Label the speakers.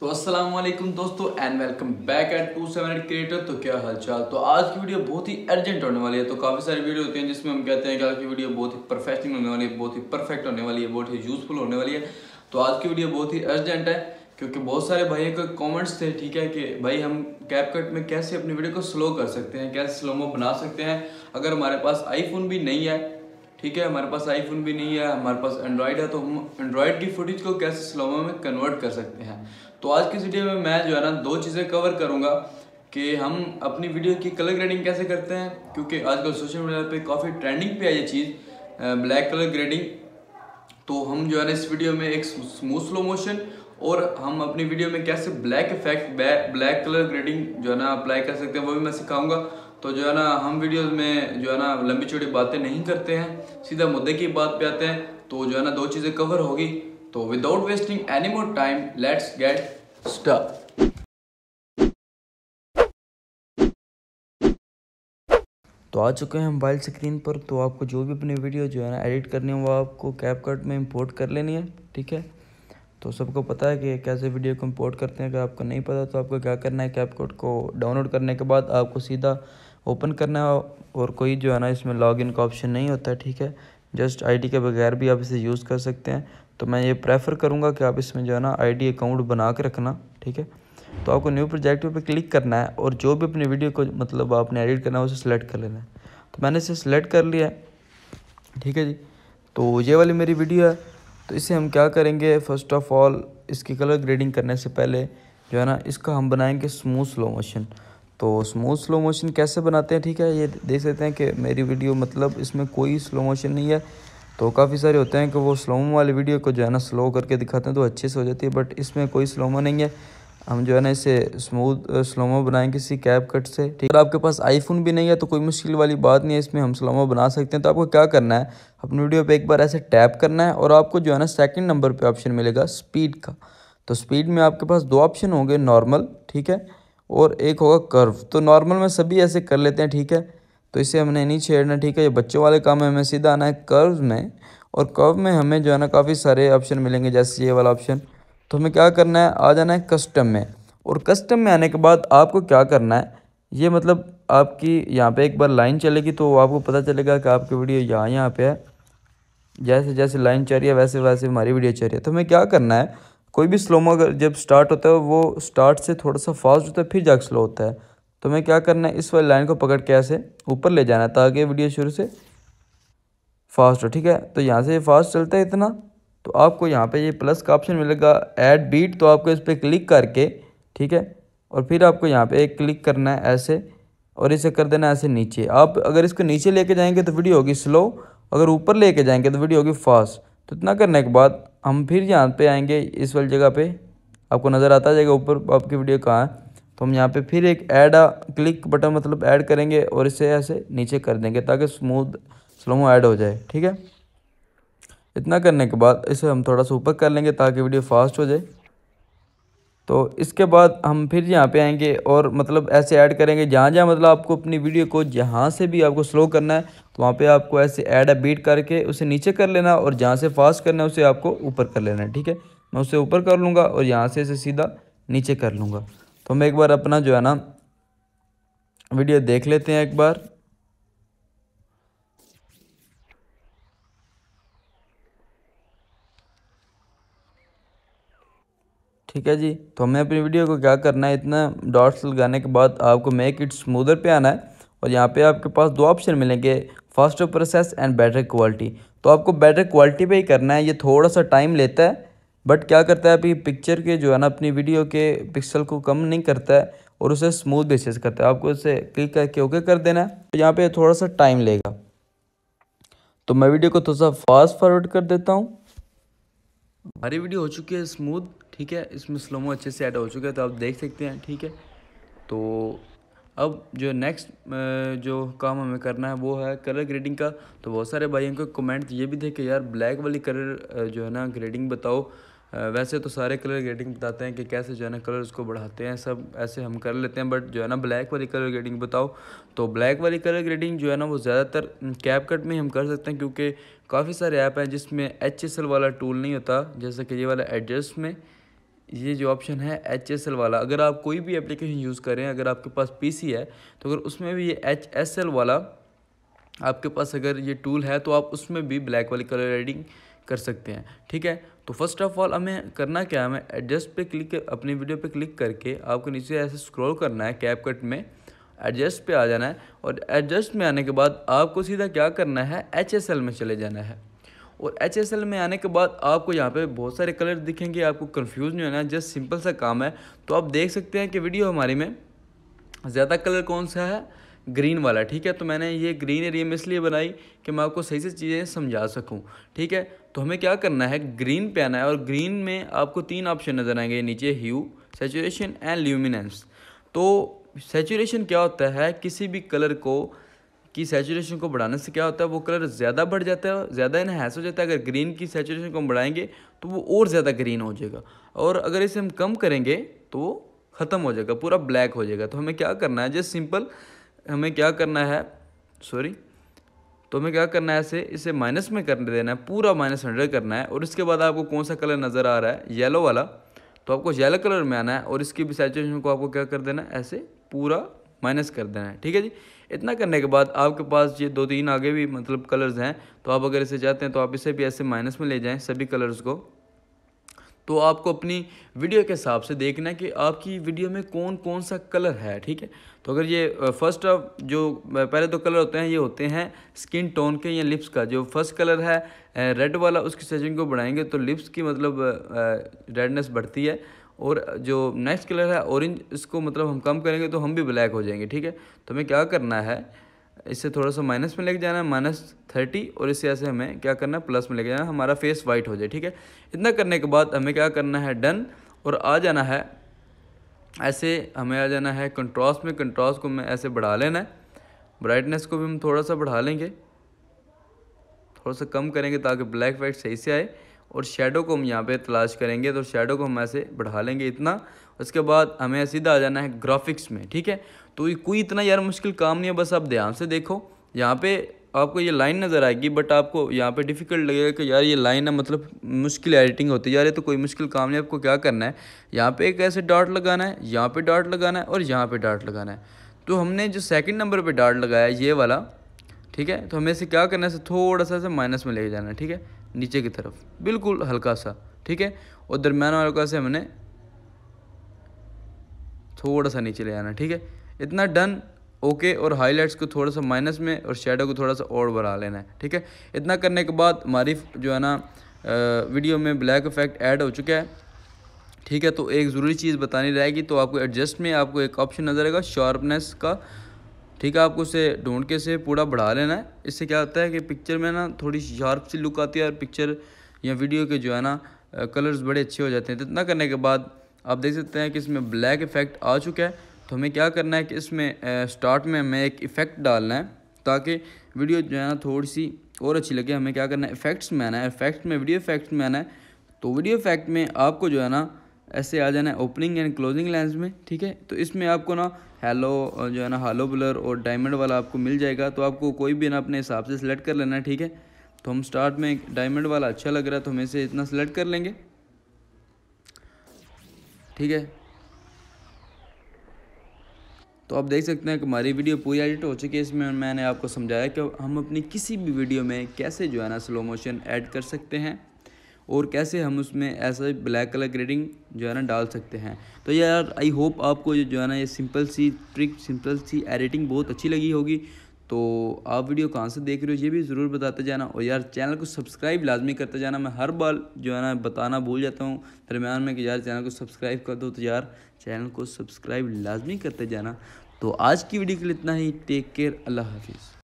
Speaker 1: तो अस्सलाम वालेकुम दोस्तों and welcome back eight two seven creator तो क्या हालचाल तो आज की वीडियो बहुत ही अर्जेंट होने वाली है तो काफ़ी सारी वीडियो होती हैं जिसमें हम कहते हैं कि आज की वीडियो बहुत ही परफेक्टिंग होने वाली है बहुत ही परफेक्ट होने वाली है बहुत ही यूजफुल होने वाली है तो आज की वीडियो बहुत ही अर्जेंट है क्योंकि बहुत सारे भाई के कॉमेंट्स थे ठीक है कि भाई हम कैप कट में कैसे अपनी वीडियो को स्लो कर सकते हैं कैसे स्लोमो बना सकते हैं अगर हमारे पास आईफोन भी नहीं है ठीक है हमारे पास आईफोन भी नहीं है हमारे पास एंड्रॉयड है तो हम एंड्रॉयड की फुटेज को कैसे स्लोमो में कन्वर्ट कर सकते हैं तो आज की वीडियो में मैं जो है ना दो चीज़ें कवर करूँगा कि हम अपनी वीडियो की कलर ग्रेडिंग कैसे करते हैं क्योंकि आजकल सोशल मीडिया पे काफ़ी ट्रेंडिंग पे है ये चीज़ ब्लैक कलर ग्रेडिंग तो हम जो है ना इस वीडियो में एक स्मूथ स्लो मोशन और हम अपनी वीडियो में कैसे black effect black colour grading जो है ना अप्लाई कर सकते हैं वो भी मैं सिखाऊंगा तो जो है ना हम वीडियोस में जो है ना लंबी चौड़ी बातें नहीं करते हैं सीधा मुद्दे की बात पे आते हैं तो जो है ना दो चीज़ें कवर होगी तो without wasting any more time let's get start तो आ चुके हैं मोबाइल स्क्रीन पर तो आपको जो भी अपनी वीडियो जो है ना एडिट करनी है वो आपको कैपकट में इंपोर्ट कर लेनी है ठीक है तो सबको पता है कि कैसे वीडियो को इंपोर्ट करते हैं अगर आपको नहीं पता तो आपको क्या करना है कैपकट को डाउनलोड करने के बाद आपको सीधा ओपन करना है और कोई जो है ना इसमें लॉगिन का ऑप्शन नहीं होता ठीक है जस्ट आईडी के बगैर भी आप इसे यूज़ कर सकते हैं तो मैं ये प्रेफर करूँगा कि आप इसमें जो है ना आईडी अकाउंट बना के रखना ठीक है तो आपको न्यू प्रोजेक्ट पे क्लिक करना है और जो भी अपनी वीडियो को मतलब आपने एडिट करना है उसे सेलेक्ट कर लेना है तो मैंने इसे सेलेक्ट कर लिया है ठीक है जी तो ये वाली मेरी वीडियो है तो इसे हम क्या करेंगे फर्स्ट ऑफ ऑल इसकी कलर ग्रेडिंग करने से पहले जो है ना इसका हम बनाएंगे स्मूथ स्लो मोशन तो स्मूथ स्लो मोशन कैसे बनाते हैं ठीक है ये देख सकते हैं कि मेरी वीडियो मतलब इसमें कोई स्लो मोशन नहीं है तो काफ़ी सारे होते हैं कि वो स्लोमो वाली वीडियो को जो है ना स्लो करके दिखाते हैं तो अच्छे से हो जाती है बट इसमें कोई स्लोमो नहीं है हम जो है ना इसे स्मूथ स्लोमो बनाएं किसी कैब कट से ठीक है आपके पास आईफोन भी नहीं है तो कोई मुश्किल वाली बात नहीं है इसमें हम स्लोमो बना सकते हैं तो आपको क्या करना है अपनी वीडियो पे एक बार ऐसे टैप करना है और आपको जो है ना सेकंड नंबर पे ऑप्शन मिलेगा स्पीड का तो स्पीड में आपके पास दो ऑप्शन होंगे नॉर्मल ठीक है और एक होगा कर्व तो नॉर्मल में सभी ऐसे कर लेते हैं ठीक है तो इसे हमने नहीं छेड़ना ठीक है ये बच्चों वाले काम में हमें सीधा आना है कर्व में और कर्व में हमें जो है ना काफ़ी सारे ऑप्शन मिलेंगे जैसे ये वाला ऑप्शन तो हमें क्या करना है आ जाना है कस्टम में और कस्टम में आने के बाद आपको क्या करना है ये मतलब आपकी यहाँ पे एक बार लाइन चलेगी तो आपको पता चलेगा कि आपकी वीडियो यहाँ यहाँ पे है जैसे जैसे लाइन चल रही है वैसे वैसे हमारी वीडियो चल रही है तो हमें क्या करना है कोई भी स्लोमो अगर जब स्टार्ट होता है वो स्टार्ट से थोड़ा सा फास्ट होता है फिर जाकर स्लो होता है तो मैं क्या करना है इस वाली लाइन को पकड़ के ऐसे ऊपर ले जाना है ताकि वीडियो शुरू से फास्ट हो ठीक है तो यहाँ से ये फास्ट चलता है इतना तो आपको यहाँ पे ये प्लस का ऑप्शन मिलेगा ऐड बीट तो आपको इस पर क्लिक करके ठीक है और फिर आपको यहाँ पे एक क्लिक करना है ऐसे और इसे कर देना ऐसे नीचे आप अगर इसको नीचे लेके जाएंगे तो वीडियो होगी स्लो अगर ऊपर लेके जाएंगे तो वीडियो होगी फास्ट तो इतना करने के बाद हम फिर यहाँ पे आएंगे इस वाली जगह पे आपको नज़र आता जाएगा ऊपर आपकी वीडियो कहाँ है तो हम यहाँ पे फिर एक ऐड क्लिक बटन मतलब ऐड करेंगे और इसे ऐसे नीचे कर देंगे ताकि स्मूथ स्लोमो ऐड हो जाए ठीक है इतना करने के बाद इसे हम थोड़ा सा ऊपर कर लेंगे ताकि वीडियो फास्ट हो जाए तो इसके बाद हम फिर यहाँ पे आएंगे और मतलब ऐसे ऐड करेंगे जहाँ जहाँ मतलब आपको अपनी वीडियो को जहाँ से भी आपको स्लो करना है तो वहाँ पे आपको ऐसे ऐड बीट करके उसे नीचे कर लेना और जहाँ से फास्ट करना है उसे आपको ऊपर कर लेना है ठीक है मैं उसे ऊपर कर लूँगा और यहाँ से इसे सीधा नीचे कर लूँगा तो मैं एक बार अपना जो है ना वीडियो देख लेते हैं एक बार ठीक है जी तो हमें अपनी वीडियो को क्या करना है इतना डॉट्स लगाने के बाद आपको मेक इट स्मूदर पे आना है और यहाँ पे आपके पास दो ऑप्शन मिलेंगे fast process and better quality तो आपको बेटर क्वालिटी पे ही करना है ये थोड़ा सा टाइम लेता है बट क्या करता है अभी पिक्चर के जो है ना अपनी वीडियो के पिक्सल को कम नहीं करता है और उसे स्मूथ बेसिस करता है आपको उसे क्लिक करके ओके कर देना है तो यहाँ पर थोड़ा सा टाइम लेगा तो मैं वीडियो को थोड़ा सा फास्ट फॉरवर्ड कर देता हूँ हमारी वीडियो हो चुकी है स्मूथ ठीक है इसमें स्लोमो अच्छे से ऐड हो चुका है तो आप देख सकते हैं ठीक है तो अब जो नेक्स्ट जो काम हमें करना है वो है कलर ग्रेडिंग का तो बहुत सारे भाइयों को कमेंट ये भी थे कि यार ब्लैक वाली कलर जो है ना ग्रेडिंग बताओ वैसे तो सारे कलर ग्रेडिंग बताते हैं कि कैसे जो है ना कलर उसको बढ़ाते हैं सब ऐसे हम कर लेते हैं बट जो है ना ब्लैक वाली कलर ग्रेडिंग बताओ तो ब्लैक वाली कलर ग्रेडिंग जो है ना वो ज़्यादातर कैप कट में हम कर सकते हैं क्योंकि काफ़ी सारे ऐप हैं जिसमें एच वाला टूल नहीं होता जैसे कि ये वाला एडजस्ट में ये जो ऑप्शन है एच एस एल वाला अगर आप कोई भी एप्लीकेशन यूज़ करें अगर आपके पास पी सी है तो अगर उसमें भी ये एच एस एल वाला आपके पास अगर ये टूल है तो आप उसमें भी ब्लैक वाली कलर एडिंग कर सकते हैं ठीक है तो फर्स्ट ऑफ ऑल हमें करना क्या है हमें एडजस्ट पे क्लिक अपनी वीडियो पे क्लिक करके आपको नीचे ऐसे स्क्रॉल करना है कैप कट में एडजस्ट पे आ जाना है और एडजस्ट में आने के बाद आपको सीधा क्या करना है एच में चले जाना है और एच में आने के बाद आपको यहाँ पे बहुत सारे कलर दिखेंगे आपको कन्फ्यूज नहीं होना जस्ट सिंपल सा काम है तो आप देख सकते हैं कि वीडियो हमारे में ज़्यादा कलर कौन सा है ग्रीन वाला ठीक है तो मैंने ये ग्रीन एरिया में इसलिए बनाई कि मैं आपको सही से चीज़ें समझा सकूं ठीक है तो हमें क्या करना है ग्रीन पे आना है और ग्रीन में आपको तीन ऑप्शन नज़र आएंगे नीचे ह्यू सेचुरेशन एंड ल्यूमिनेंस तो सेचुरेशन क्या होता है किसी भी कलर को की सेचुरेशन को बढ़ाने से क्या होता है वो कलर ज़्यादा बढ़ जाता है ज़्यादा इनहेंस हो जाता है अगर ग्रीन की सेचुरेशन को हम बढ़ाएंगे तो वो और ज़्यादा ग्रीन हो जाएगा और अगर इसे हम कम करेंगे तो वो ख़त्म हो जाएगा पूरा ब्लैक हो जाएगा तो हमें क्या करना है जस्ट सिंपल हमें क्या करना है सॉरी तो हमें क्या करना है इसे इसे माइनस में कर देना है पूरा माइनस हंड्रेड करना है और इसके बाद आपको कौन सा कलर नज़र आ रहा है येलो वाला तो आपको येलो कलर में आना है और इसकी भी सेचुरेशन को आपको क्या कर देना है ऐसे पूरा माइनस कर देना है ठीक है जी इतना करने के बाद आपके पास ये दो तीन आगे भी मतलब कलर्स हैं तो आप अगर इसे चाहते हैं तो आप इसे भी ऐसे माइनस में ले जाएं सभी कलर्स को तो आपको अपनी वीडियो के हिसाब से देखना है कि आपकी वीडियो में कौन कौन सा कलर है ठीक है तो अगर ये फर्स्ट ऑफ जो पहले तो कलर होते हैं ये होते हैं स्किन टोन के या लिप्स का जो फर्स्ट कलर है रेड वाला उसकी सेचिंग को बढ़ाएंगे तो लिप्स की मतलब रेडनेस बढ़ती है और जो नेक्स्ट कलर है ऑरेंज इसको मतलब हम कम करेंगे तो हम भी ब्लैक हो जाएंगे ठीक है तो हमें क्या करना है इसे थोड़ा सा माइनस में लेके जाना है माइनस थर्टी और इसे ऐसे हमें क्या करना है प्लस में लेके जाना हमारा फेस वाइट हो जाए ठीक है इतना करने के बाद हमें क्या करना है डन और आ जाना है ऐसे हमें आ जाना है कंट्रास्ट में कंट्रास्ट को हमें ऐसे बढ़ा लेना है ब्राइटनेस को भी हम थोड़ा सा बढ़ा लेंगे थोड़ा सा कम करेंगे ताकि ब्लैक वाइट सही से आए और शेडो को हम यहाँ पे तलाश करेंगे तो शेडो को हम ऐसे बढ़ा लेंगे इतना उसके बाद हमें सीधा आ जाना है ग्राफिक्स में ठीक है तो कोई इतना यार मुश्किल काम नहीं है बस आप ध्यान से देखो यहाँ पे आपको ये लाइन नज़र आएगी बट आपको यहाँ पे डिफ़िकल्ट लगेगा कि यार ये लाइन है मतलब मुश्किल एडिटिंग होती है यार ये तो कोई मुश्किल काम नहीं आपको क्या करना है यहाँ पे एक ऐसे डॉट लगाना है यहाँ पे डॉट लगाना है और यहाँ पे डॉट लगाना है तो हमने जो सेकंड नंबर पे डॉट लगाया ये वाला ठीक है तो हमें इसे क्या करना है थोड़ा सा माइनस में ले जाना है ठीक है नीचे की तरफ बिल्कुल हल्का सा ठीक है और वाले का से हमने थोड़ा सा नीचे ले आना ठीक है इतना डन ओके और हाईलाइट्स को थोड़ा सा माइनस में और शेडो को थोड़ा सा और बढ़ा लेना है ठीक है इतना करने के बाद हमारी जो है ना वीडियो में ब्लैक इफेक्ट ऐड हो चुका है ठीक है तो एक ज़रूरी चीज़ बतानी रहेगी तो आपको एडजस्ट में आपको एक ऑप्शन नजर आएगा शार्पनेस का ठीक है आपको उसे ढूंढ के से पूरा बढ़ा लेना है इससे क्या होता है कि पिक्चर में ना थोड़ी शार्प सी लुक आती है और पिक्चर या वीडियो के जो है ना कलर्स बड़े अच्छे हो जाते हैं तो इतना करने के बाद आप देख सकते हैं कि इसमें ब्लैक इफ़ेक्ट आ चुका है तो हमें क्या करना है कि इसमें स्टार्ट में हमें एक इफ़ेक्ट डालना है ताकि वीडियो जो है ना थोड़ी सी और अच्छी लगे हमें क्या करना है इफ़ेक्ट्स में आना है इफ़ेक्ट्स में वीडियो इफ़ेक्ट्स में आना है तो वीडियो इफ़ेक्ट में आपको जो है ना ऐसे आ जाना है ओपनिंग एंड क्लोजिंग लेंस में ठीक है तो इसमें आपको ना हेलो जो है ना हालो ब्लर और डायमंड वाला आपको मिल जाएगा तो आपको कोई भी ना अपने हिसाब से सिलेक्ट कर लेना है ठीक है तो हम स्टार्ट में डायमंड वाला अच्छा लग रहा है तो हम इसे इतना सिलेक्ट कर लेंगे ठीक है तो आप देख सकते हैं कि हमारी वीडियो पूरी एडिट हो चुकी है इसमें मैंने आपको समझाया कि हम अपनी किसी भी वीडियो में कैसे जो है ना स्लो मोशन ऐड कर सकते हैं और कैसे हम उसमें ऐसा ब्लैक कलर ग्रेडिंग जो है ना डाल सकते हैं तो यार आई होप आपको जो है ना ये सिंपल सी ट्रिक सिंपल सी एडिटिंग बहुत अच्छी लगी होगी तो आप वीडियो कहाँ से देख रहे हो ये भी ज़रूर बताते जाना और यार चैनल को सब्सक्राइब लाजमी करते जाना मैं हर बार जो है ना बताना भूल जाता हूँ दरम्यान में कि यार चैनल को सब्सक्राइब कर दो तो यार चैनल को सब्सक्राइब लाजमी करते जाना तो आज की वीडियो के लिए इतना ही टेक केयर अल्लाह हाफिज़